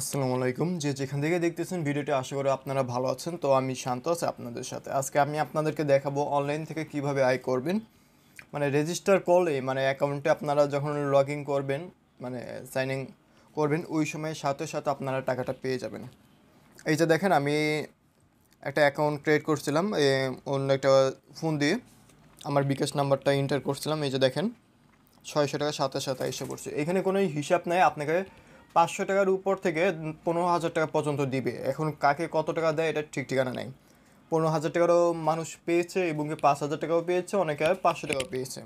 আসসালামু আলাইকুম যে যেখান থেকে দেখতেছেন ভিডিওটি আশা করি আপনারা ভালো আছেন তো আমি শান্ত আছি আপনাদের সাথে আজকে আমি আপনাদেরকে দেখাবো অনলাইন থেকে কিভাবে আয় করবেন মানে রেজিস্টার কলে মানে অ্যাকাউন্টে আপনারা যখন লগ ইন করবেন মানে সাইন ইন করবেন ওই সময় সাথে সাথে আপনারা টাকাটা পেয়ে যাবেন এই যে দেখেন আমি একটা অ্যাকাউন্ট ক্রিয়েট করছিলাম অন্য একটা ফোন দিয়ে আমার বিকাশ নাম্বারটা এন্টার করছিলাম এই যে দেখেন ছয়শো টাকা সাথে সাথে এসে পড়ছে এখানে কোনো হিসাব নেই আপনাকে পাঁচশো টাকার উপর থেকে পনেরো হাজার টাকা পর্যন্ত দিবে এখন কাকে কত টাকা দেয় এটা ঠিক ঠিকানা নেই পনেরো হাজার টাকারও মানুষ পেয়েছে এবং পাঁচ হাজার টাকাও পেয়েছে অনেকে পাঁচশো টাকাও পেয়েছে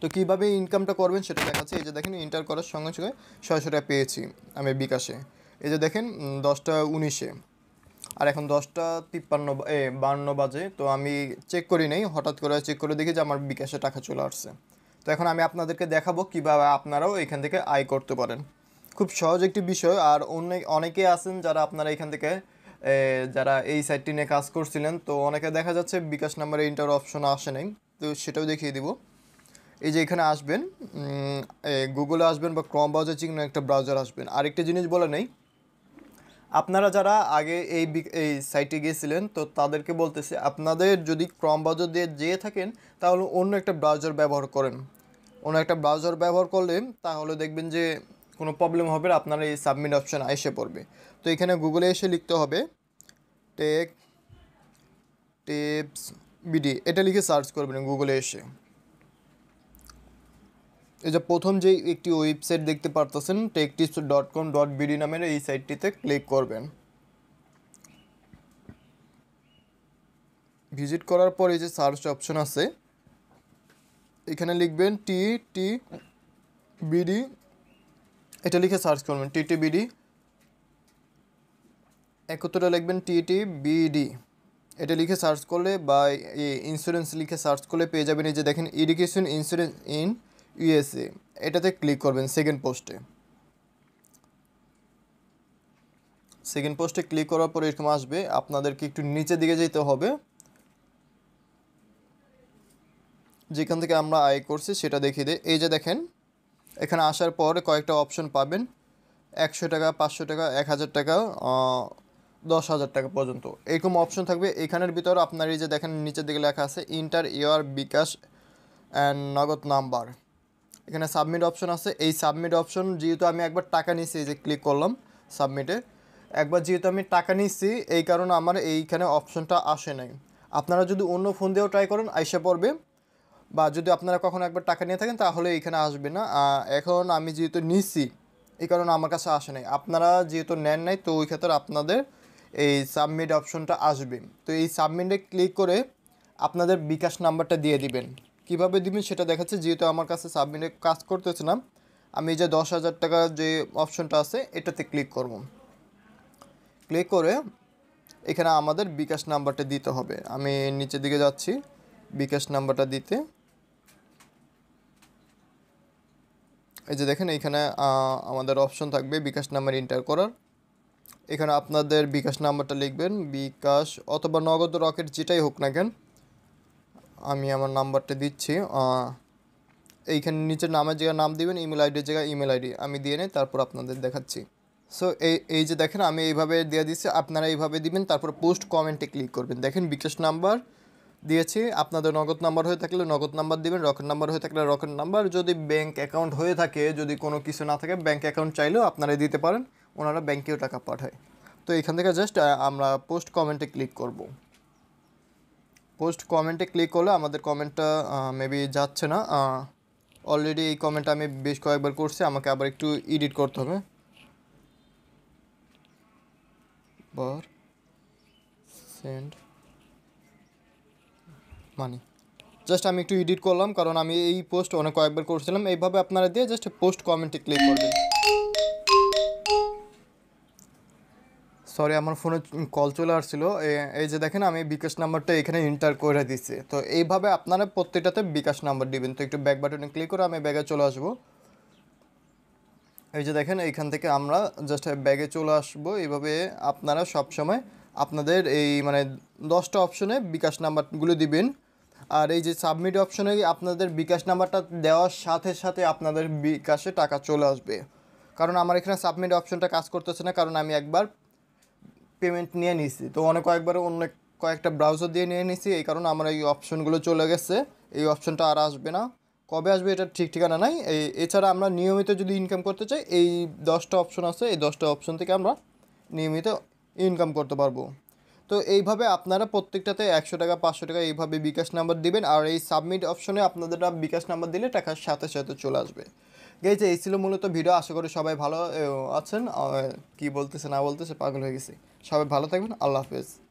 তো কীভাবে ইনকামটা করবেন সেটা দেখাচ্ছে এই যে দেখেন ইন্টার করার সঙ্গে সঙ্গে ছয়শো টাকা পেয়েছি আমি বিকাশে এই যে দেখেন দশটা উনিশে আর এখন দশটা তিপ্পান্ন এ বান্ন বাজে তো আমি চেক করি নেই হঠাৎ করে চেক করে দেখি যে আমার বিকাশে টাকা চলে আসছে তো এখন আমি আপনাদেরকে দেখাবো কীভাবে আপনারাও এখান থেকে আয় করতে পারেন খুব সহজ একটি বিষয় আর অন্য অনেকে আছেন যারা আপনারা এখান থেকে যারা এই সাইটটি নিয়ে কাজ করছিলেন তো অনেকে দেখা যাচ্ছে বিকাশ নাম্বারে ইন্টার অপশন আসে নাই তো সেটাও দেখিয়ে দিব এই যে এখানে আসবেন গুগলে আসবেন বা ক্রম ব্রাউজার চিকনো একটা ব্রাউজার আসবেন আরেকটা জিনিস বলে নেই আপনারা যারা আগে এই এই সাইটে গিয়েছিলেন তো তাদেরকে বলতেছে আপনাদের যদি ক্রম ব্রাউজার দিয়ে যেয়ে থাকেন তাহলে অন্য একটা ব্রাউজার ব্যবহার করেন অন্য একটা ব্রাউজার ব্যবহার করলে তাহলে দেখবেন যে কোনো প্রবলেম হবে আপনার এই সাবমিট অপশান এসে পড়বে তো এখানে গুগলে এসে লিখতে হবে টেক টিপস বিডি এটা লিখে সার্চ করবেন গুগলে এসে এই যে প্রথম যে একটি ওয়েবসাইট দেখতে পারতেছেন tech tips dot com dot BD নামের এই সাইটটিতে ক্লিক করবেন ভিজিট করার পর এই যে সার্চ অপশন আছে এখানে লিখবেন টি টি বিডি এটা লিখে সার্চ করবেন টিটিবিডি একত্রে লিখবেন টিটিবিডি এটা লিখে সার্চ করলে বা ইন্স্যুরেন্স লিখে সার্চ করলে পেয়ে যাবেন এই যে দেখেন ইরিগেশন ইন্স্যুরেন্স ইন ইউএসএ এটাতে ক্লিক করবেন সেকেন্ড পোস্টে সেকেন্ড পোস্টে ক্লিক করার পরে এরকম আসবে আপনাদেরকে একটু নিচে দিকে যেতে হবে যেখান থেকে আমরা আয় করছি সেটা দেখিয়ে দে এই যে দেখেন এখানে আসার পর কয়েকটা অপশন পাবেন একশো টাকা পাঁচশো টাকা এক হাজার টাকা দশ হাজার টাকা পর্যন্ত এরকম অপশন থাকবে এখানের ভিতর আপনার এই যে দেখেন নিচের দিকে লেখা আছে enter your bKash and Nagad number এখানে সাবমিট অপশন আছে এই সাবমিট অপশন যেহেতু আমি একবার টাকা নিয়েছি এই যে ক্লিক করলাম সাবমিটে একবার যেহেতু আমি টাকা নিয়েছি এই কারণে আমার এইখানে অপশনটা আসে নাই আপনারা যদি অন্য ফোন দিয়েও ট্রাই করেন আইসা পড়বে বা যদি আপনারা কখনো একবার টাকা নিয়ে থাকেন তাহলে এখানে আসবে না এখন আমি যেহেতু নিছি এই কারণে আমার কাছে আসে নাই আপনারা যেহেতু নেন নাই তো ওই ক্ষেত্রে আপনাদের এই সাবমিট অপশনটা আসবে তো এই সাবমিটে ক্লিক করে আপনাদের বিকাশ নাম্বারটা দিয়ে দিবেন কিভাবে দিবেন সেটা দেখাচ্ছে যেহেতু আমার কাছে সাবমিটে কাজ করতেছে না আমি যে দশ হাজার টাকার যে অপশনটা আছে এটাতে ক্লিক করব ক্লিক করে এখানে আমাদের বিকাশ নাম্বারটা দিতে হবে আমি নিচের দিকে যাচ্ছি বিকাশ নাম্বারটা দিতে এই যে দেখেন এখানে আমাদের অপশন থাকবে বিকাশ নাম্বার এন্টার করার এখানে আপনাদের বিকাশ নাম্বারটা লিখবেন বিকাশ অথবা নগদ রকেট যেটাই হোক না কেন আমি আমার নাম্বারটা দিচ্ছি এইখানে নিচের নামের জায়গায় নাম দিবেন ইমেল আইডির জায়গায় ইমেল আইডি আমি দিয়ে নেই তারপর আপনাদের দেখাচ্ছি সো এই এই যে দেখেন আমি এইভাবে দিয়ে দিচ্ছি আপনারা এইভাবে দিবেন তারপর পোস্ট কমেন্টে ক্লিক করবেন দেখেন বিকাশ নাম্বার দিয়েছি আপনাদের নগদ নাম্বার হয়ে থাকলে নগদ নাম্বার দিবেন রকেট নাম্বার হয়ে থাকলে রকেট নাম্বার যদি ব্যাঙ্ক অ্যাকাউন্ট হয়ে থাকে যদি কোনো কিছু না থাকে ব্যাঙ্ক অ্যাকাউন্ট চাইলেও আপনারা দিতে পারেন ওনারা ব্যাঙ্কেও টাকা পাঠায় তো এখান থেকে জাস্ট আমরা পোস্ট কমেন্টে ক্লিক করব পোস্ট কমেন্টে ক্লিক করলে আমাদের কমেন্টটা মেবি যাচ্ছে না অলরেডি এই কমেন্ট আমি বেশ কয়েকবার করছি আমাকে আবার একটু এডিট করতে হবে বার সেন্ড মানি জাস্ট আমি একটু এডিট করলাম কারণ আমি এই পোস্ট অনেক কয়েকবার করছিলাম এইভাবে আপনারা দিয়ে জাস্ট পোস্ট কমেন্টে ক্লিক করবেন সরি আমার ফোনে কল চলে আসছিলো এই যে দেখেন আমি বিকাশ নাম্বারটা এখানে ইন্টার করে দিচ্ছি তো এইভাবে আপনারা প্রত্যেকটাতে বিকাশ নাম্বার দিবেন তো একটু ব্যাক বাটনে ক্লিক করে আমি ব্যাগে চলে আসবো এই যে দেখেন এইখান থেকে আমরা জাস্ট ব্যাগে চলে আসবো এইভাবে আপনারা সবসময় আপনাদের এই মানে দশটা অপশনে বিকাশ নাম্বারগুলো দিবেন আর এই যে সাবমিট অপশনে আপনাদের বিকাশ নাম্বারটা দেওয়ার সাথে সাথে আপনাদের বিকাশে টাকা চলে আসবে কারণ আমার এখানে সাবমিট অপশনটা কাজ করতেছে না কারণ আমি একবার পেমেন্ট নিয়ে নিছি তো অনেক কয়েকবার অন্য কয়েকটা ব্রাউজার দিয়ে নিয়ে নিছি এই কারণে আমার এই অপশনগুলো চলে গেছে এই অপশনটা আর আসবে না কবে আসবে এটা ঠিক ঠিকানা নাই এই এছাড়া আমরা নিয়মিত যদি ইনকাম করতে চাই এই দশটা অপশন আছে এই দশটা অপশন থেকে আমরা নিয়মিত ইনকাম করতে পারবো তো এইভাবে আপনারা প্রত্যেকটাতে একশো টাকা পাঁচশো টাকা এইভাবে বিকাশ নাম্বার দিবেন আর এই সাবমিট অপশনে আপনাদের বিকাশ নাম্বার দিলে টাকার সাথে সাথে চলে আসবে গেছে এই ছিল মূলত ভিডিও আশা করি সবাই ভালো আছেন কি বলতেছে না বলতেছে পাগল হয়ে গেছি সবাই ভালো থাকবেন আল্লাহ হাফেজ